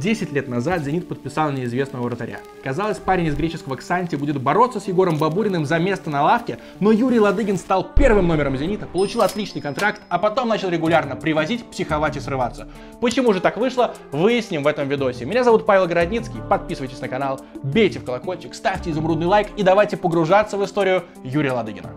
10 лет назад «Зенит» подписал неизвестного вратаря. Казалось, парень из греческого «Ксанти» будет бороться с Егором Бабуриным за место на лавке, но Юрий Ладыгин стал первым номером «Зенита», получил отличный контракт, а потом начал регулярно привозить, психовать и срываться. Почему же так вышло, выясним в этом видосе. Меня зовут Павел Городницкий, подписывайтесь на канал, бейте в колокольчик, ставьте изумрудный лайк и давайте погружаться в историю Юрия Ладыгина.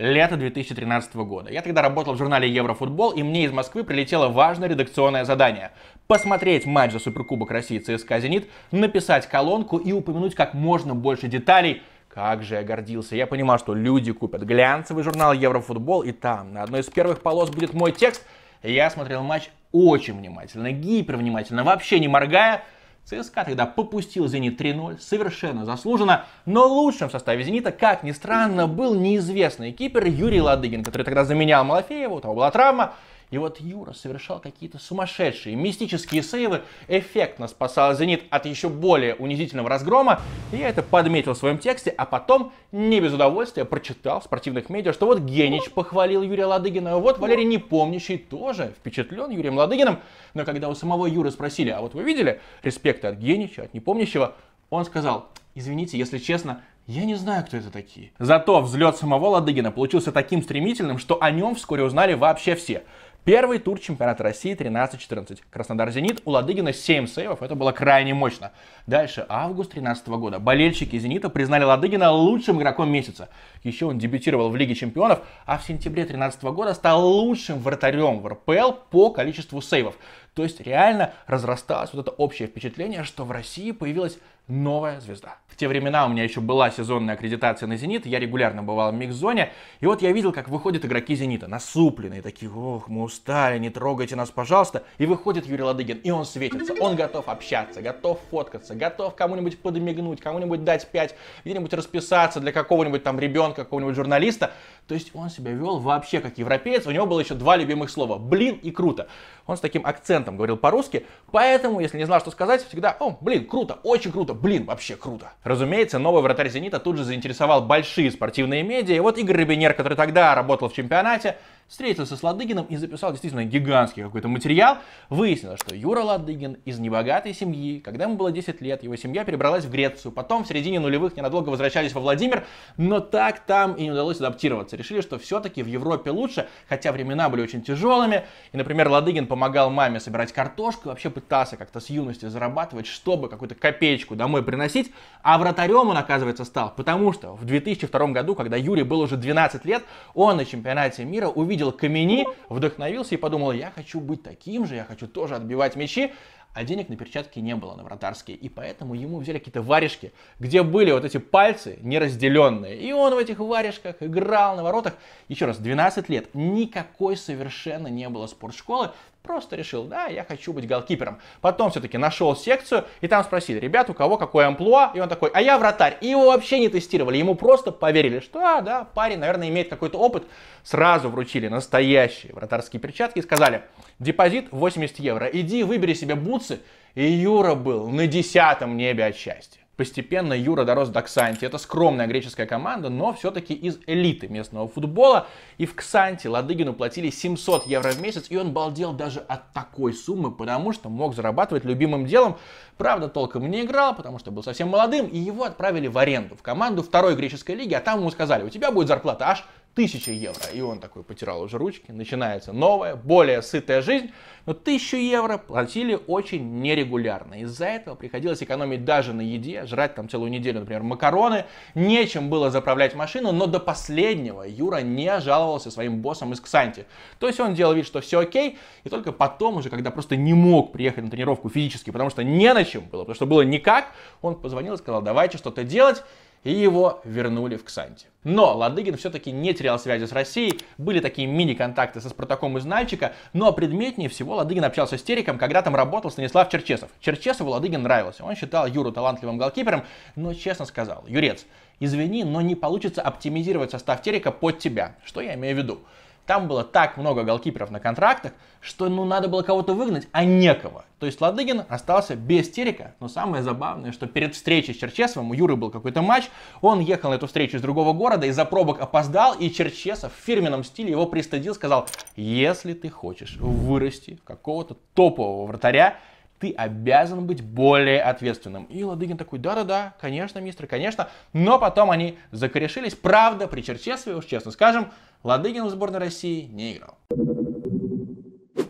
Лето 2013 года. Я тогда работал в журнале Еврофутбол, и мне из Москвы прилетело важное редакционное задание. Посмотреть матч за Суперкубок России ЦСКА «Зенит», написать колонку и упомянуть как можно больше деталей как же я гордился. Я понимал, что люди купят глянцевый журнал Еврофутбол, и там на одной из первых полос будет мой текст. Я смотрел матч очень внимательно, гипервнимательно, вообще не моргая. ЦСКА тогда попустил «Зенит» 3-0, совершенно заслуженно, но лучшим в составе «Зенита», как ни странно, был неизвестный кипер Юрий Ладыгин, который тогда заменял Малафеева, у того была травма, и вот Юра совершал какие-то сумасшедшие, мистические сейвы, эффектно спасал «Зенит» от еще более унизительного разгрома. И я это подметил в своем тексте, а потом, не без удовольствия, прочитал в спортивных медиа, что вот Генич похвалил Юрия Ладыгина, а вот Валерий Непомнящий тоже впечатлен Юрием Ладыгином. Но когда у самого Юры спросили, а вот вы видели респекты от Генича, от Непомнящего, он сказал, извините, если честно, я не знаю, кто это такие. Зато взлет самого Ладыгина получился таким стремительным, что о нем вскоре узнали вообще все. Первый тур чемпионата России 13-14. Краснодар-Зенит, у Ладыгина 7 сейвов, это было крайне мощно. Дальше, август 13 года. Болельщики «Зенита» признали Ладыгина лучшим игроком месяца. Еще он дебютировал в Лиге чемпионов, а в сентябре 13 года стал лучшим вратарем в РПЛ по количеству сейвов. То есть реально разрасталось вот это общее впечатление, что в России появилась новая звезда. В те времена у меня еще была сезонная аккредитация на «Зенит», я регулярно бывал в микс-зоне, и вот я видел, как выходят игроки «Зенита», насупленные, такие, ох, мы устали, не трогайте нас, пожалуйста, и выходит Юрий Ладыгин, и он светится, он готов общаться, готов фоткаться, готов кому-нибудь подмигнуть, кому-нибудь дать пять, где-нибудь расписаться для какого-нибудь там ребенка, какого-нибудь журналиста, то есть он себя вел вообще как европеец, у него было еще два любимых слова, блин и круто. Он с таким акцентом акцентом говорил по-русски, поэтому, если не знал, что сказать, всегда «О, блин, круто, очень круто, блин, вообще круто». Разумеется, новый вратарь «Зенита» тут же заинтересовал большие спортивные медиа, и вот Игорь Ребенер, который тогда работал в чемпионате, встретился с Ладыгином и записал действительно гигантский какой-то материал. Выяснилось, что Юра Ладыгин из небогатой семьи. Когда ему было 10 лет, его семья перебралась в Грецию. Потом в середине нулевых ненадолго возвращались во Владимир, но так там и не удалось адаптироваться. Решили, что все-таки в Европе лучше, хотя времена были очень тяжелыми. И, например, Ладыгин помогал маме собирать картошку, вообще пытался как-то с юности зарабатывать, чтобы какую-то копеечку домой приносить. А вратарем он, оказывается, стал, потому что в 2002 году, когда Юре было уже 12 лет, он на чемпионате мира увидел увидел Камени, вдохновился и подумал, я хочу быть таким же, я хочу тоже отбивать мячи. А денег на перчатки не было на вратарские, и поэтому ему взяли какие-то варежки, где были вот эти пальцы неразделенные. И он в этих варежках играл на воротах. Еще раз, 12 лет. Никакой совершенно не было спортшколы. Просто решил, да, я хочу быть голкипером. Потом все-таки нашел секцию, и там спросили, ребят, у кого какое амплуа? И он такой, а я вратарь. И его вообще не тестировали, ему просто поверили, что, а, да, парень, наверное, имеет какой-то опыт. Сразу вручили настоящие вратарские перчатки и сказали, депозит 80 евро, иди выбери себе бутсы. И Юра был на десятом небе от счастья. Постепенно Юра дорос до Ксанти. Это скромная греческая команда, но все-таки из элиты местного футбола. И в Ксанти Ладыгину платили 700 евро в месяц, и он балдел даже от такой суммы, потому что мог зарабатывать любимым делом. Правда, толком не играл, потому что был совсем молодым, и его отправили в аренду в команду второй греческой лиги, а там ему сказали, у тебя будет зарплата аж 1000 евро. И он такой потирал уже ручки, начинается новая, более сытая жизнь. Но 1000 евро платили очень нерегулярно. Из-за этого приходилось экономить даже на еде, жрать там целую неделю, например, макароны. Нечем было заправлять машину, но до последнего Юра не жаловался своим боссом из Ксанти. То есть он делал вид, что все окей, и только потом уже, когда просто не мог приехать на тренировку физически, потому что не на чем было, потому что было никак, он позвонил и сказал, давайте что-то делать и его вернули в Ксанти. Но Ладыгин все-таки не терял связи с Россией, были такие мини-контакты со Спартаком из Нальчика, но предметнее всего Ладыгин общался с Териком, когда там работал Станислав Черчесов. Черчесову Ладыгин нравился, он считал Юру талантливым голкипером, но честно сказал, Юрец, извини, но не получится оптимизировать состав Терека под тебя. Что я имею в виду? Там было так много голкиперов на контрактах, что ну надо было кого-то выгнать, а некого. То есть Ладыгин остался без Терека, но самое забавное, что перед встречей с Черчесовым у Юры был какой-то матч, он ехал на эту встречу из другого города, из-за пробок опоздал, и Черчесов в фирменном стиле его пристыдил, сказал, если ты хочешь вырасти какого-то топового вратаря, ты обязан быть более ответственным. И Ладыгин такой, да-да-да, конечно, мистер, конечно. Но потом они закорешились. Правда, при Черчесове, уж честно скажем, Ладыгин в сборной России не играл.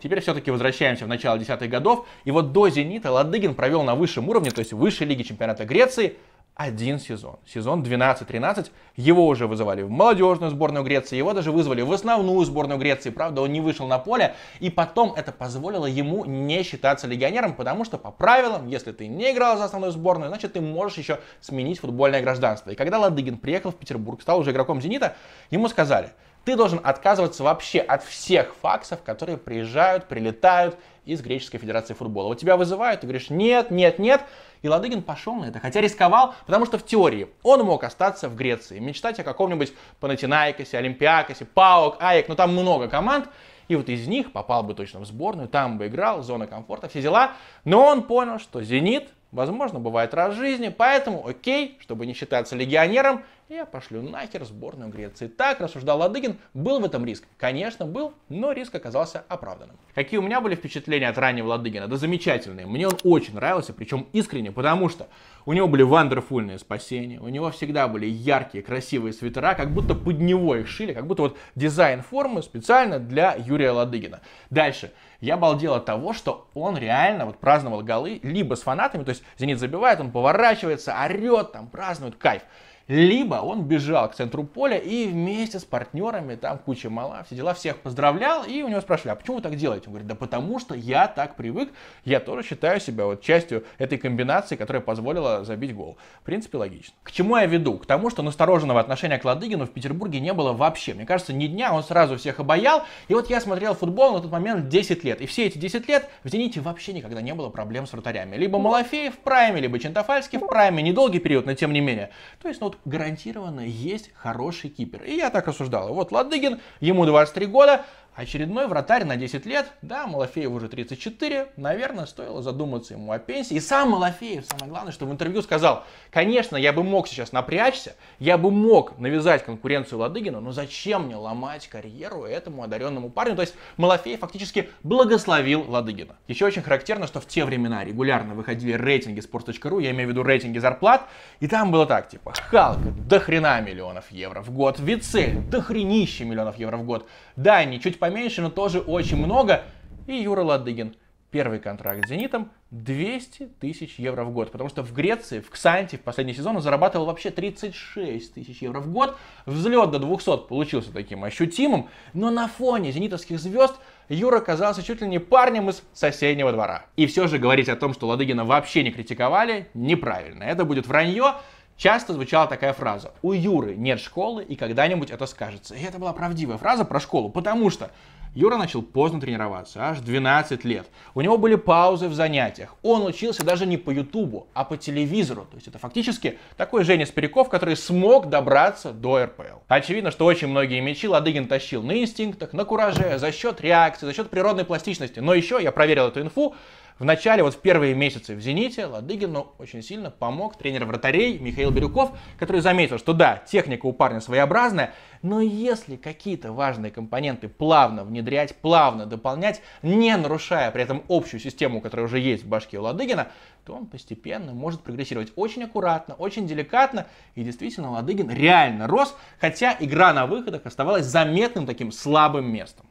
Теперь все-таки возвращаемся в начало десятых годов. И вот до «Зенита» Ладыгин провел на высшем уровне, то есть высшей лиги чемпионата Греции, один сезон. Сезон 12-13. Его уже вызывали в молодежную сборную Греции, его даже вызвали в основную сборную Греции. Правда, он не вышел на поле. И потом это позволило ему не считаться легионером, потому что по правилам, если ты не играл за основную сборную, значит ты можешь еще сменить футбольное гражданство. И когда Ладыгин приехал в Петербург, стал уже игроком «Зенита», ему сказали – ты должен отказываться вообще от всех факсов, которые приезжают, прилетают из Греческой Федерации Футбола. Вот тебя вызывают, ты говоришь нет, нет, нет. И Ладыгин пошел на это, хотя рисковал, потому что в теории он мог остаться в Греции, мечтать о каком-нибудь Панатинаикосе, Олимпиакосе, Паук, Аек, но ну, там много команд, и вот из них попал бы точно в сборную, там бы играл, зона комфорта, все дела. Но он понял, что «Зенит», возможно, бывает раз в жизни, поэтому окей, чтобы не считаться легионером, я пошлю нахер сборную Греции. Так рассуждал Ладыгин, был в этом риск. Конечно, был, но риск оказался оправданным. Какие у меня были впечатления от раннего Ладыгина? Да замечательные. Мне он очень нравился, причем искренне, потому что у него были вандерфульные спасения, у него всегда были яркие, красивые свитера, как будто под него их шили, как будто вот дизайн формы специально для Юрия Ладыгина. Дальше. Я балдел от того, что он реально вот праздновал голы либо с фанатами, то есть «Зенит» забивает, он поворачивается, орет, там празднует, кайф либо он бежал к центру поля и вместе с партнерами, там куча мала, все дела, всех поздравлял, и у него спрашивали, а почему вы так делаете? Он говорит, да потому что я так привык, я тоже считаю себя вот частью этой комбинации, которая позволила забить гол. В принципе, логично. К чему я веду? К тому, что настороженного отношения к Ладыгину в Петербурге не было вообще. Мне кажется, ни дня, он сразу всех обаял, и вот я смотрел футбол на тот момент 10 лет, и все эти 10 лет в «Зените» вообще никогда не было проблем с вратарями. Либо Малафеев в прайме, либо Чентофальский в прайме, недолгий период, но тем не менее. То есть, ну вот гарантированно есть хороший кипер. И я так рассуждал. Вот Ладыгин, ему 23 года, Очередной вратарь на 10 лет, да, Малафеев уже 34, наверное, стоило задуматься ему о пенсии. И сам Малафеев, самое главное, что в интервью сказал, конечно, я бы мог сейчас напрячься, я бы мог навязать конкуренцию Ладыгину, но зачем мне ломать карьеру этому одаренному парню? То есть Малафеев фактически благословил Ладыгина. Еще очень характерно, что в те времена регулярно выходили рейтинги sports.ru, я имею в виду рейтинги зарплат, и там было так, типа, Халк, до хрена миллионов евро в год, Вицель, до хренища миллионов евро в год, Дани, чуть поменьше, но тоже очень много. И Юра Ладыгин. Первый контракт с «Зенитом» 200 тысяч евро в год, потому что в Греции, в Ксанте в последний сезон он зарабатывал вообще 36 тысяч евро в год. Взлет до 200 получился таким ощутимым, но на фоне зенитовских звезд Юра казался чуть ли не парнем из соседнего двора. И все же говорить о том, что Ладыгина вообще не критиковали, неправильно. Это будет вранье, Часто звучала такая фраза «У Юры нет школы, и когда-нибудь это скажется». И это была правдивая фраза про школу, потому что Юра начал поздно тренироваться, аж 12 лет. У него были паузы в занятиях. Он учился даже не по Ютубу, а по телевизору. То есть это фактически такой Женя Спиряков, который смог добраться до РПЛ. Очевидно, что очень многие мячи Ладыгин тащил на инстинктах, на кураже, за счет реакции, за счет природной пластичности. Но еще, я проверил эту инфу, в начале, вот в первые месяцы в «Зените» Ладыгину очень сильно помог тренер вратарей Михаил Бирюков, который заметил, что да, техника у парня своеобразная, но если какие-то важные компоненты плавно внедрять, плавно дополнять, не нарушая при этом общую систему, которая уже есть в башке у Ладыгина, то он постепенно может прогрессировать очень аккуратно, очень деликатно. И действительно, Ладыгин реально рос, хотя игра на выходах оставалась заметным таким слабым местом.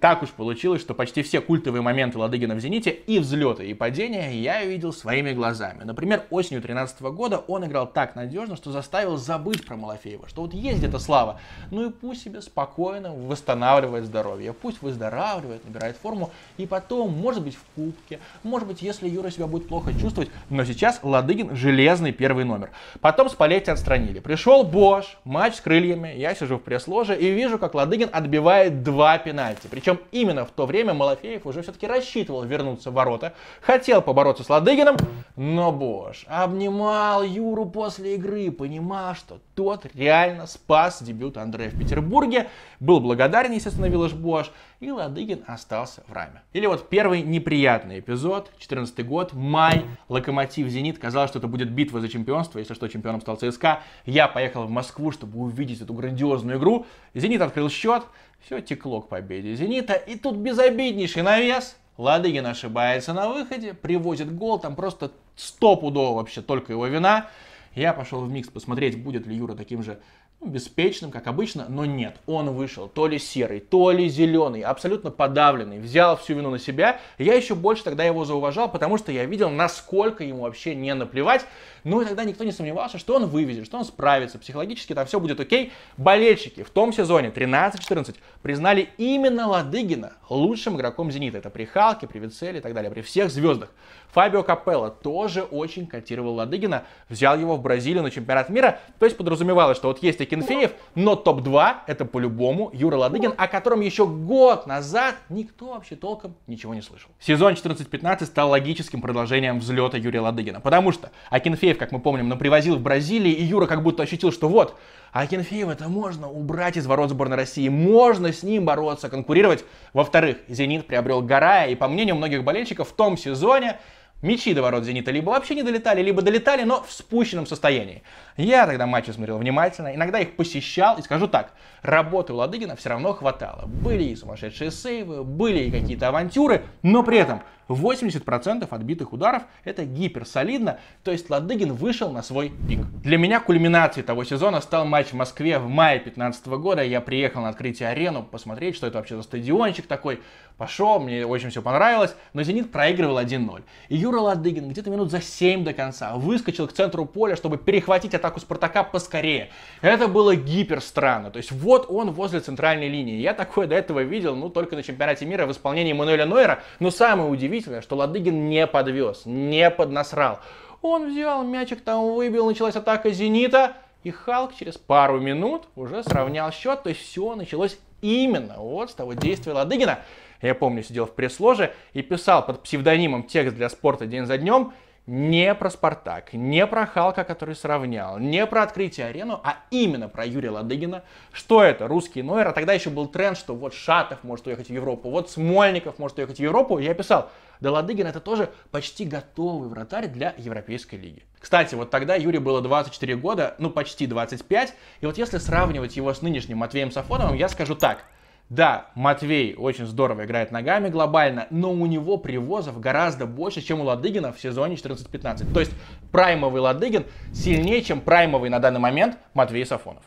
Так уж получилось, что почти все культовые моменты Ладыгина в «Зените» и взлеты, и падения я видел своими глазами. Например, осенью 2013 года он играл так надежно, что заставил забыть про Малафеева, что вот есть где-то слава, ну и пусть себе спокойно восстанавливает здоровье, пусть выздоравливает, набирает форму, и потом, может быть, в кубке, может быть, если Юра себя будет плохо чувствовать, но сейчас Ладыгин железный первый номер. Потом с Спалетти отстранили. Пришел Бош, матч с крыльями, я сижу в пресс-ложе и вижу, как Ладыгин отбивает два пенальти. Причем причем именно в то время Малафеев уже все-таки рассчитывал вернуться в ворота, хотел побороться с Ладыгином, но бож, обнимал Юру после игры, понимал, что тот реально спас дебют Андрея в Петербурге, был благодарен, естественно, Виллаж Бош, и Ладыгин остался в раме. Или вот первый неприятный эпизод, 14 год, май, Локомотив Зенит, казалось, что это будет битва за чемпионство, если что, чемпионом стал ЦСКА. Я поехал в Москву, чтобы увидеть эту грандиозную игру. Зенит открыл счет, все текло к победе «Зенита». И тут безобиднейший навес. Ладыгин ошибается на выходе, привозит гол, там просто стопудово вообще только его вина. Я пошел в микс посмотреть, будет ли Юра таким же ну, беспечным, как обычно, но нет. Он вышел то ли серый, то ли зеленый, абсолютно подавленный, взял всю вину на себя. Я еще больше тогда его зауважал, потому что я видел, насколько ему вообще не наплевать. Ну и тогда никто не сомневался, что он вывезет, что он справится, психологически там все будет окей. Болельщики в том сезоне 13-14 признали именно Ладыгина лучшим игроком «Зенита». Это при Халке, при Вицеле и так далее, при всех звездах. Фабио Капелло тоже очень котировал Ладыгина, взял его в Бразилию на чемпионат мира. То есть подразумевалось, что вот есть Акинфеев, но топ-2 это по-любому Юра Ладыгин, о котором еще год назад никто вообще толком ничего не слышал. Сезон 14-15 стал логическим продолжением взлета Юрия Ладыгина, потому что Акинфеев Акинфеев, как мы помним, но привозил в Бразилии, и Юра как будто ощутил, что вот, Акинфеев это можно убрать из ворот сборной России, можно с ним бороться, конкурировать. Во-вторых, «Зенит» приобрел Гарая, и по мнению многих болельщиков, в том сезоне мячи до ворот «Зенита» либо вообще не долетали, либо долетали, но в спущенном состоянии. Я тогда матчи смотрел внимательно, иногда их посещал, и скажу так, работы у Ладыгина все равно хватало. Были и сумасшедшие сейвы, были и какие-то авантюры, но при этом 80% отбитых ударов. Это гиперсолидно, то есть Ладыгин вышел на свой пик. Для меня кульминацией того сезона стал матч в Москве в мае 2015 года. Я приехал на открытие арену посмотреть, что это вообще за стадиончик такой. Пошел, мне очень все понравилось, но «Зенит» проигрывал 1-0. И Юра Ладыгин где-то минут за 7 до конца выскочил к центру поля, чтобы перехватить атаку «Спартака» поскорее. Это было гипер странно. То есть вот он возле центральной линии. Я такое до этого видел, ну, только на чемпионате мира в исполнении Мануэля Нойера. Но самое удивительное, удивительное, что Ладыгин не подвез, не поднасрал. Он взял мячик, там выбил, началась атака «Зенита», и Халк через пару минут уже сравнял счет. То есть все началось именно вот с того действия Ладыгина. Я помню, сидел в пресс-ложе и писал под псевдонимом текст для спорта день за днем. Не про Спартак, не про Халка, который сравнял, не про открытие арену, а именно про Юрия Ладыгина. Что это? Русский Нойер. А тогда еще был тренд, что вот Шатов может уехать в Европу, вот Смольников может уехать в Европу. Я писал, да Ладыгин это тоже почти готовый вратарь для Европейской лиги. Кстати, вот тогда Юре было 24 года, ну почти 25, и вот если сравнивать его с нынешним Матвеем Сафоновым, я скажу так. Да, Матвей очень здорово играет ногами глобально, но у него привозов гораздо больше, чем у Ладыгина в сезоне 14-15. То есть праймовый Ладыгин сильнее, чем праймовый на данный момент Матвей Сафонов.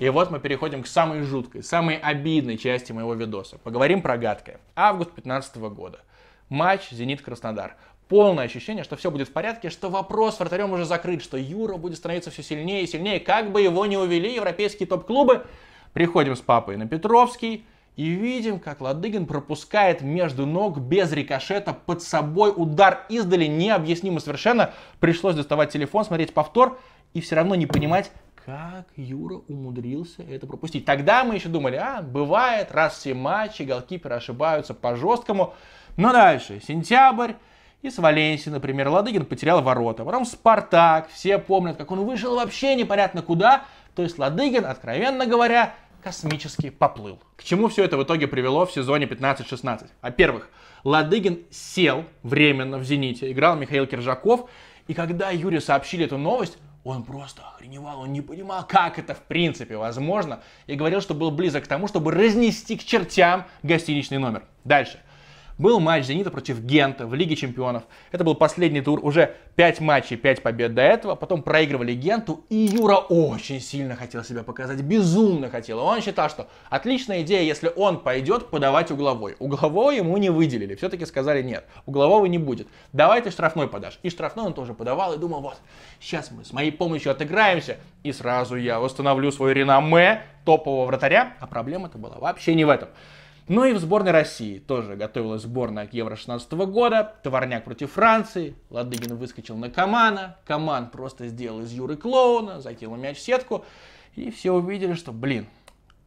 И вот мы переходим к самой жуткой, самой обидной части моего видоса. Поговорим про гадкое. Август 2015 года. Матч «Зенит-Краснодар» полное ощущение, что все будет в порядке, что вопрос с вратарем уже закрыт, что Юра будет становиться все сильнее и сильнее, как бы его не увели европейские топ-клубы. Приходим с папой на Петровский и видим, как Ладыгин пропускает между ног без рикошета под собой удар издали, необъяснимо совершенно. Пришлось доставать телефон, смотреть повтор и все равно не понимать, как Юра умудрился это пропустить? Тогда мы еще думали, а, бывает, раз все матчи, голкиперы ошибаются по-жесткому. Но дальше, сентябрь, и с Валенсии, например, Ладыгин потерял ворота. Потом Спартак, все помнят, как он вышел вообще непонятно куда. То есть Ладыгин, откровенно говоря, космически поплыл. К чему все это в итоге привело в сезоне 15-16? Во-первых, Ладыгин сел временно в «Зените», играл Михаил Киржаков, и когда Юре сообщили эту новость, он просто охреневал, он не понимал, как это в принципе возможно, и говорил, что был близок к тому, чтобы разнести к чертям гостиничный номер. Дальше. Был матч «Зенита» против «Гента» в Лиге чемпионов. Это был последний тур, уже 5 матчей, 5 побед до этого. Потом проигрывали «Генту», и Юра очень сильно хотел себя показать, безумно хотел. Он считал, что отличная идея, если он пойдет подавать угловой. Угловой ему не выделили, все-таки сказали нет, углового не будет. Давай ты штрафной подашь. И штрафной он тоже подавал и думал, вот, сейчас мы с моей помощью отыграемся, и сразу я восстановлю свое реноме топового вратаря. А проблема-то была вообще не в этом. Ну и в сборной России тоже готовилась сборная к Евро 16 года. Товарняк против Франции, Ладыгин выскочил на Камана, Каман просто сделал из Юры клоуна, закинул мяч в сетку. И все увидели, что, блин,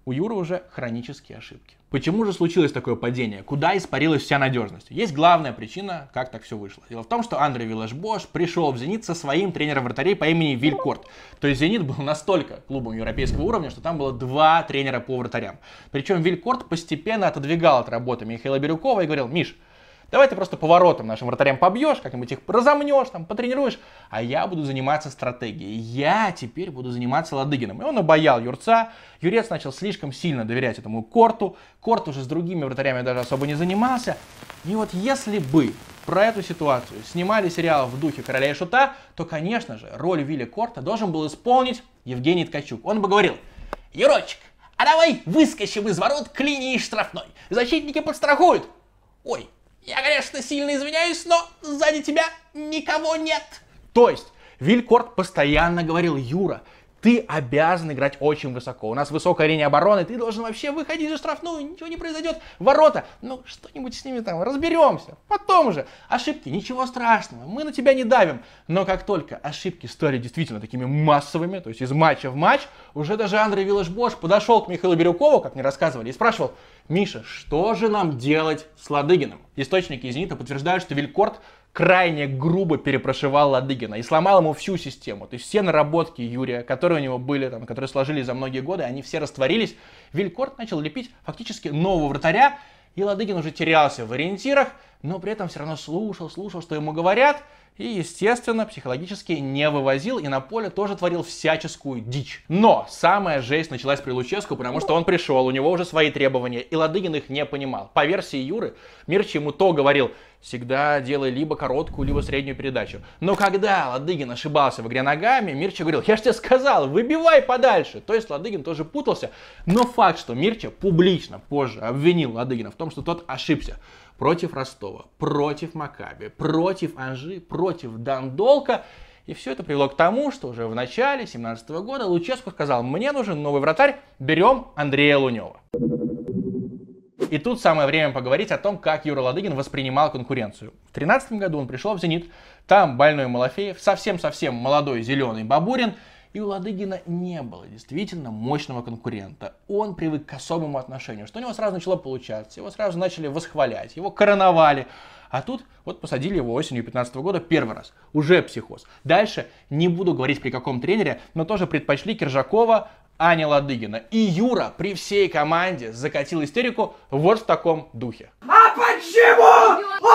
у Юры уже хронические ошибки. Почему же случилось такое падение? Куда испарилась вся надежность? Есть главная причина, как так все вышло. Дело в том, что Андрей Виллаш Бош пришел в «Зенит» со своим тренером вратарей по имени Вилькорт. То есть «Зенит» был настолько клубом европейского уровня, что там было два тренера по вратарям. Причем Вилькорт постепенно отодвигал от работы Михаила Бирюкова и говорил, «Миш, Давай ты просто поворотом нашим вратарям побьешь, как-нибудь их разомнешь, там, потренируешь, а я буду заниматься стратегией. Я теперь буду заниматься Ладыгином, И он обаял Юрца. Юрец начал слишком сильно доверять этому Корту. Корт уже с другими вратарями даже особо не занимался. И вот если бы про эту ситуацию снимали сериал в духе «Короля и Шута», то, конечно же, роль Вилли Корта должен был исполнить Евгений Ткачук. Он бы говорил «Юрочек, а давай выскочим из ворот к линии штрафной. Защитники подстрахуют. Ой, я, конечно, сильно извиняюсь, но сзади тебя никого нет. То есть Вилькорт постоянно говорил, Юра, ты обязан играть очень высоко. У нас высокая линия обороны, ты должен вообще выходить за штрафную, ничего не произойдет. Ворота, ну что-нибудь с ними там, разберемся. Потом же, ошибки, ничего страшного, мы на тебя не давим. Но как только ошибки стали действительно такими массовыми, то есть из матча в матч, уже даже Андрей виллаш бош подошел к Михаилу Бирюкову, как мне рассказывали, и спрашивал, Миша, что же нам делать с Ладыгином? Источники из «Зенита» подтверждают, что Вилькорт крайне грубо перепрошивал Ладыгина и сломал ему всю систему. То есть все наработки Юрия, которые у него были, там, которые сложились за многие годы, они все растворились. Вилькорт начал лепить фактически нового вратаря, и Ладыгин уже терялся в ориентирах, но при этом все равно слушал, слушал, что ему говорят – и, естественно, психологически не вывозил и на поле тоже творил всяческую дичь. Но самая жесть началась при Луческу, потому что он пришел, у него уже свои требования, и Ладыгин их не понимал. По версии Юры, Мирчи ему то говорил, всегда делай либо короткую, либо среднюю передачу. Но когда Ладыгин ошибался в игре ногами, Мирчи говорил, я же тебе сказал, выбивай подальше. То есть Ладыгин тоже путался, но факт, что Мирча публично позже обвинил Ладыгина в том, что тот ошибся против Ростова, против Макаби, против Анжи, против Дандолка. И все это привело к тому, что уже в начале 2017 года Луческу сказал, мне нужен новый вратарь, берем Андрея Лунева. И тут самое время поговорить о том, как Юра Ладыгин воспринимал конкуренцию. В 2013 году он пришел в «Зенит», там больной Малафеев, совсем-совсем молодой зеленый Бабурин – и у Ладыгина не было действительно мощного конкурента. Он привык к особому отношению, что у него сразу начало получаться, его сразу начали восхвалять, его короновали. А тут вот посадили его осенью 2015 года первый раз. Уже психоз. Дальше не буду говорить при каком тренере, но тоже предпочли Киржакова, а не Ладыгина. И Юра при всей команде закатил истерику вот в таком духе. А почему? А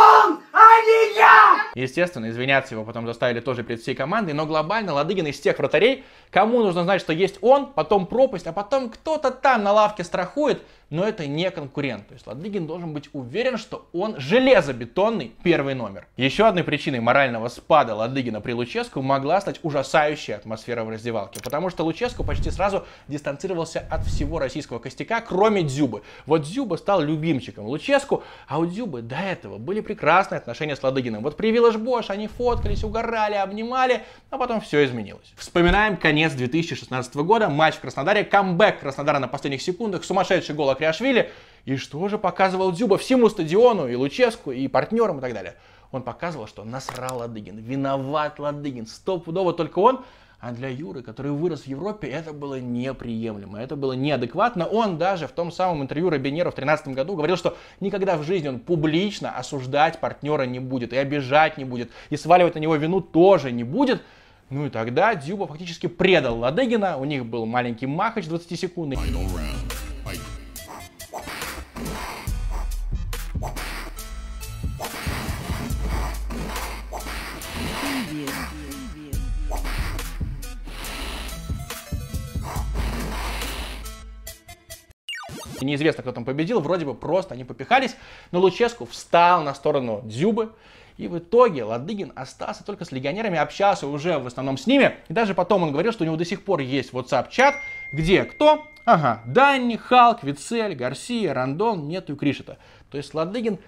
не я! Естественно, извиняться его потом заставили тоже перед всей командой, но глобально Ладыгин из тех вратарей, кому нужно знать, что есть он, потом пропасть, а потом кто-то там на лавке страхует, но это не конкурент. То есть Ладыгин должен быть уверен, что он железобетонный первый номер. Еще одной причиной морального спада Ладыгина при Луческу могла стать ужасающая атмосфера в раздевалке, потому что Луческу почти сразу дистанцировался от всего российского костяка, кроме Дзюбы. Вот Дзюба стал любимчиком Луческу, а у Дзюбы до этого были прекрасные отношения с Ладыгиным. Вот при Виллаж Бош они фоткались, угорали, обнимали, а потом все изменилось. Вспоминаем конец 2016 года, матч в Краснодаре, камбэк Краснодара на последних секундах, сумасшедший гол Патриашвили. И что же показывал Дзюба всему стадиону, и Луческу, и партнерам, и так далее. Он показывал, что насрал Ладыгин, виноват Ладыгин, стопудово только он. А для Юры, который вырос в Европе, это было неприемлемо, это было неадекватно. Он даже в том самом интервью Робинера в 2013 году говорил, что никогда в жизни он публично осуждать партнера не будет, и обижать не будет, и сваливать на него вину тоже не будет. Ну и тогда Дзюба фактически предал Ладыгина, у них был маленький махач 20-секундный. неизвестно, кто там победил, вроде бы просто они попихались, но Луческу встал на сторону Дзюбы, и в итоге Ладыгин остался только с легионерами, общался уже в основном с ними. И даже потом он говорил, что у него до сих пор есть WhatsApp-чат, где кто? Ага, Данни, Халк, Вицель, Гарсия, Рандон, нету и Кришета. То есть Ладыгин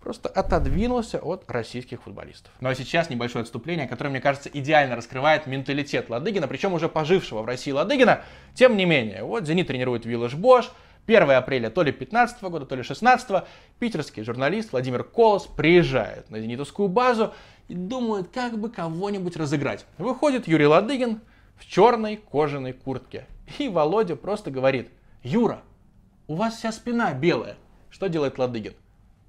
просто отодвинулся от российских футболистов. Ну а сейчас небольшое отступление, которое, мне кажется, идеально раскрывает менталитет Ладыгина, причем уже пожившего в России Ладыгина. Тем не менее, вот «Зенит» тренирует Виллаж Бош, 1 апреля то ли 15 года, то ли 16 питерский журналист Владимир Колос приезжает на зенитовскую базу и думает, как бы кого-нибудь разыграть. Выходит Юрий Ладыгин в черной кожаной куртке. И Володя просто говорит, Юра, у вас вся спина белая. Что делает Ладыгин?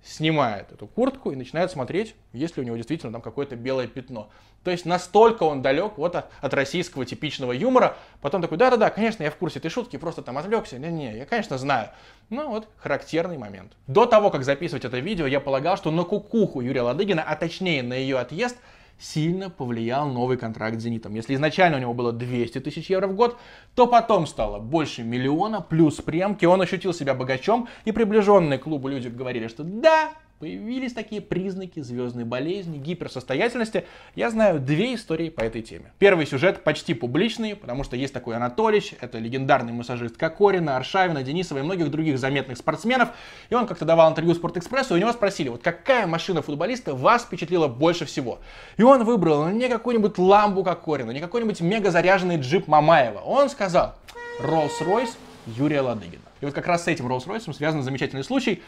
снимает эту куртку и начинает смотреть, есть ли у него действительно там какое-то белое пятно. То есть настолько он далек вот от, от российского типичного юмора. Потом такой, да-да-да, конечно, я в курсе этой шутки, просто там отвлекся. Не-не, я, конечно, знаю. Ну вот, характерный момент. До того, как записывать это видео, я полагал, что на кукуху Юрия Ладыгина, а точнее на ее отъезд – сильно повлиял новый контракт с «Зенитом». Если изначально у него было 200 тысяч евро в год, то потом стало больше миллиона плюс премки. Он ощутил себя богачом, и приближенные к клубу люди говорили, что да, Появились такие признаки звездной болезни, гиперсостоятельности. Я знаю две истории по этой теме. Первый сюжет почти публичный, потому что есть такой Анатолич, это легендарный массажист Кокорина, Аршавина, Денисова и многих других заметных спортсменов. И он как-то давал интервью Спортэкспрессу, и у него спросили, вот какая машина футболиста вас впечатлила больше всего? И он выбрал не какую-нибудь ламбу Кокорина, не какой-нибудь мега заряженный джип Мамаева. Он сказал, Rolls-Royce Юрия Ладыгина. И вот как раз с этим Rolls-Royce связан замечательный случай.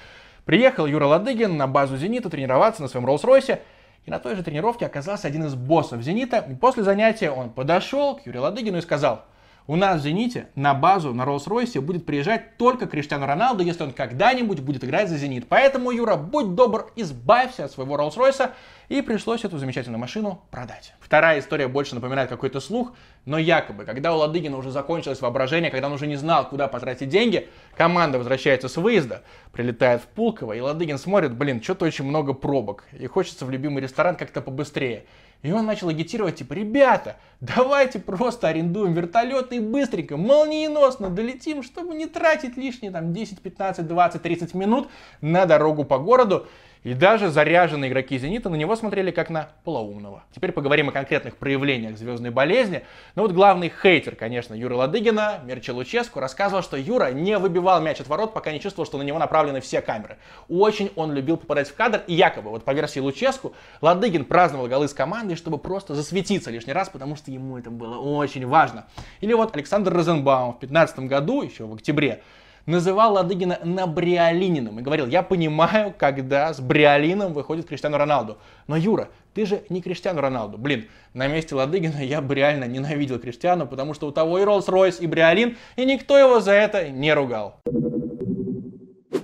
Приехал Юра Ладыгин на базу «Зенита» тренироваться на своем Роллс-Ройсе, и на той же тренировке оказался один из боссов «Зенита», и после занятия он подошел к Юре Ладыгину и сказал, у нас в «Зените» на базу на Роллс-Ройсе будет приезжать только Криштиану Роналду, если он когда-нибудь будет играть за «Зенит». Поэтому, Юра, будь добр, избавься от своего Роллс-Ройса, и пришлось эту замечательную машину продать. Вторая история больше напоминает какой-то слух, но якобы, когда у Ладыгина уже закончилось воображение, когда он уже не знал, куда потратить деньги, команда возвращается с выезда, прилетает в Пулково, и Ладыгин смотрит, блин, что-то очень много пробок, и хочется в любимый ресторан как-то побыстрее. И он начал агитировать, типа, ребята, давайте просто арендуем вертолет и быстренько, молниеносно долетим, чтобы не тратить лишние там 10, 15, 20, 30 минут на дорогу по городу. И даже заряженные игроки «Зенита» на него смотрели как на полоумного. Теперь поговорим о конкретных проявлениях звездной болезни. Но ну вот главный хейтер, конечно, Юра Ладыгина, Мерча Луческу, рассказывал, что Юра не выбивал мяч от ворот, пока не чувствовал, что на него направлены все камеры. Очень он любил попадать в кадр, и якобы, вот по версии Луческу, Ладыгин праздновал голы с командой, чтобы просто засветиться лишний раз, потому что ему это было очень важно. Или вот Александр Розенбаум в 2015 году, еще в октябре, называл Ладыгина набриолининым и говорил, я понимаю, когда с бриолином выходит Криштиану Роналду. Но, Юра, ты же не Криштиану Роналду. Блин, на месте Ладыгина я бы реально ненавидел Криштиану, потому что у того и Роллс-Ройс, и бриолин, и никто его за это не ругал.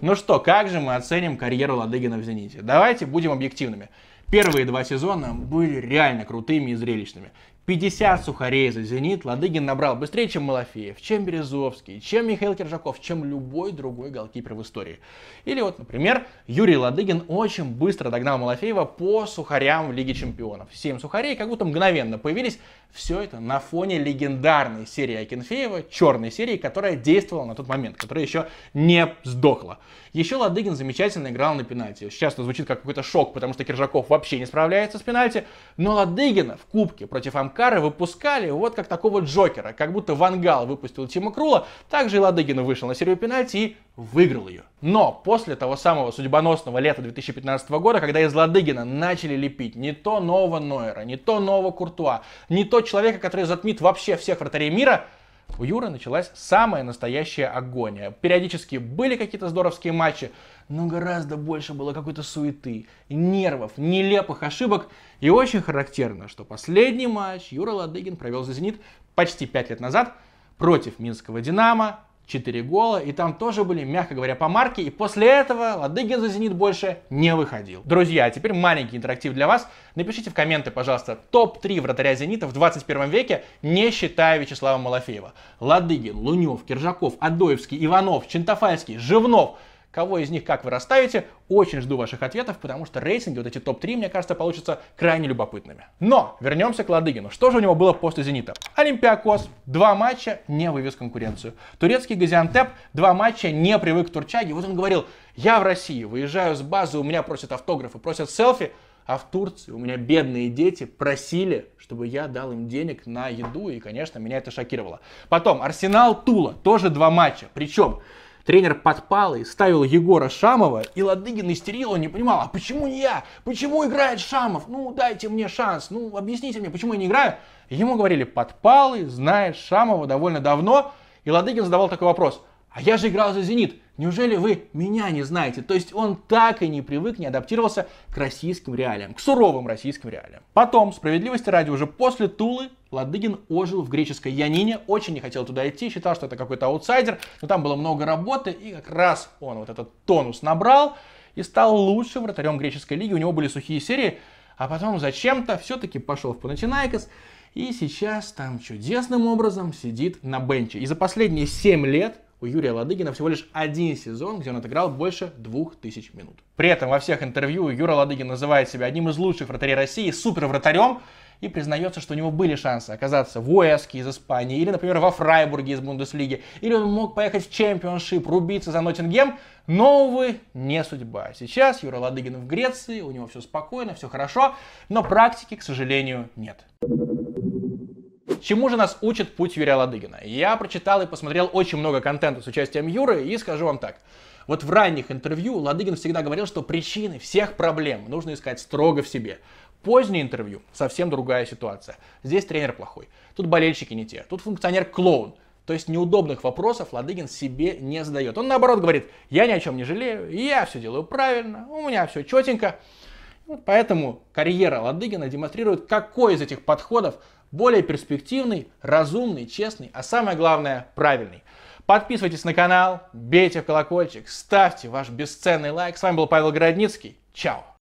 Ну что, как же мы оценим карьеру Ладыгина в «Зените»? Давайте будем объективными. Первые два сезона были реально крутыми и зрелищными. 50 сухарей за «Зенит» Ладыгин набрал быстрее, чем Малафеев, чем Березовский, чем Михаил Киржаков, чем любой другой голкипер в истории. Или вот, например, Юрий Ладыгин очень быстро догнал Малафеева по сухарям в Лиге Чемпионов. 7 сухарей как будто мгновенно появились. Все это на фоне легендарной серии Акинфеева, черной серии, которая действовала на тот момент, которая еще не сдохла. Еще Ладыгин замечательно играл на пенальти. Сейчас это звучит как какой-то шок, потому что Киржаков вообще не справляется с пенальти. Но Ладыгина в кубке против Амкары выпускали вот как такого Джокера. Как будто Вангал выпустил Тима Крула, также и Ладыгин вышел на серию пенальти и выиграл ее. Но после того самого судьбоносного лета 2015 года, когда из Ладыгина начали лепить не то нового Нойера, не то нового Куртуа, не то человека, который затмит вообще всех вратарей мира, у Юры началась самая настоящая агония. Периодически были какие-то здоровские матчи, но гораздо больше было какой-то суеты, нервов, нелепых ошибок. И очень характерно, что последний матч Юра Ладыгин провел за «Зенит» почти 5 лет назад против Минского «Динамо» 4 гола, и там тоже были, мягко говоря, по марке, и после этого Ладыгин за «Зенит» больше не выходил. Друзья, а теперь маленький интерактив для вас. Напишите в комменты, пожалуйста, топ-3 вратаря «Зенита» в 21 веке, не считая Вячеслава Малафеева. Ладыгин, Лунев, Киржаков, Адоевский, Иванов, Чентофальский, Живнов – Кого из них как вы расставите, очень жду ваших ответов, потому что рейтинги, вот эти топ-3, мне кажется, получатся крайне любопытными. Но вернемся к Ладыгину. Что же у него было после «Зенита»? Олимпиакос, два матча, не вывез конкуренцию. Турецкий «Газиантеп», два матча, не привык к Турчаге. Вот он говорил, я в России, выезжаю с базы, у меня просят автографы, просят селфи, а в Турции у меня бедные дети просили, чтобы я дал им денег на еду, и, конечно, меня это шокировало. Потом, Арсенал Тула, тоже два матча. Причем Тренер подпал и ставил Егора Шамова, и Ладыгин истерил, он не понимал, а почему не я? Почему играет Шамов? Ну, дайте мне шанс, ну, объясните мне, почему я не играю? Ему говорили, подпалы знает Шамова довольно давно, и Ладыгин задавал такой вопрос, а я же играл за «Зенит», Неужели вы меня не знаете? То есть он так и не привык, не адаптировался к российским реалиям, к суровым российским реалиям. Потом, справедливости ради, уже после Тулы Ладыгин ожил в греческой Янине, очень не хотел туда идти, считал, что это какой-то аутсайдер, но там было много работы, и как раз он вот этот тонус набрал и стал лучшим вратарем греческой лиги. У него были сухие серии, а потом зачем-то все-таки пошел в Панатинайкос, и сейчас там чудесным образом сидит на бенче. И за последние 7 лет у Юрия Ладыгина всего лишь один сезон, где он отыграл больше 2000 минут. При этом во всех интервью Юра Ладыгин называет себя одним из лучших вратарей России, супер-вратарем, и признается, что у него были шансы оказаться в Уэске из Испании, или, например, во Фрайбурге из Бундеслиги, или он мог поехать в чемпионшип, рубиться за Ноттингем, но, увы, не судьба. Сейчас Юра Ладыгин в Греции, у него все спокойно, все хорошо, но практики, к сожалению, нет. Чему же нас учит путь Юрия Ладыгина? Я прочитал и посмотрел очень много контента с участием Юры и скажу вам так. Вот в ранних интервью Ладыгин всегда говорил, что причины всех проблем нужно искать строго в себе. Позднее интервью совсем другая ситуация. Здесь тренер плохой, тут болельщики не те, тут функционер клоун. То есть неудобных вопросов Ладыгин себе не задает. Он наоборот говорит, я ни о чем не жалею, я все делаю правильно, у меня все четенько. поэтому карьера Ладыгина демонстрирует, какой из этих подходов более перспективный, разумный, честный, а самое главное, правильный. Подписывайтесь на канал, бейте в колокольчик, ставьте ваш бесценный лайк. С вами был Павел Городницкий. Чао!